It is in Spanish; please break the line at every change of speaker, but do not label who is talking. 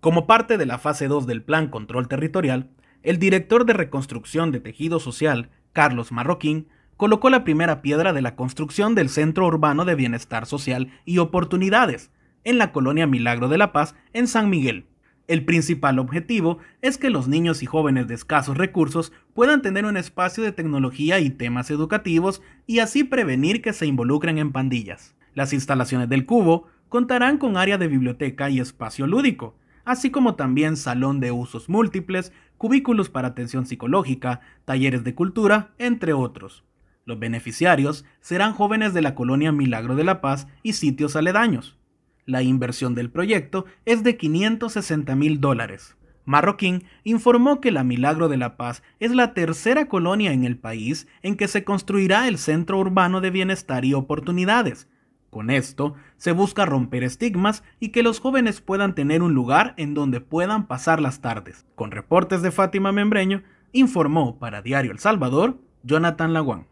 Como parte de la fase 2 del Plan Control Territorial, el director de Reconstrucción de Tejido Social, Carlos Marroquín, colocó la primera piedra de la construcción del Centro Urbano de Bienestar Social y Oportunidades, en la colonia Milagro de la Paz, en San Miguel. El principal objetivo es que los niños y jóvenes de escasos recursos puedan tener un espacio de tecnología y temas educativos y así prevenir que se involucren en pandillas. Las instalaciones del cubo contarán con área de biblioteca y espacio lúdico, así como también salón de usos múltiples, cubículos para atención psicológica, talleres de cultura, entre otros. Los beneficiarios serán jóvenes de la colonia Milagro de la Paz y sitios aledaños. La inversión del proyecto es de 560 mil dólares. Marroquín informó que la Milagro de la Paz es la tercera colonia en el país en que se construirá el Centro Urbano de Bienestar y Oportunidades, con esto, se busca romper estigmas y que los jóvenes puedan tener un lugar en donde puedan pasar las tardes. Con reportes de Fátima Membreño, informó para Diario El Salvador, Jonathan Laguán.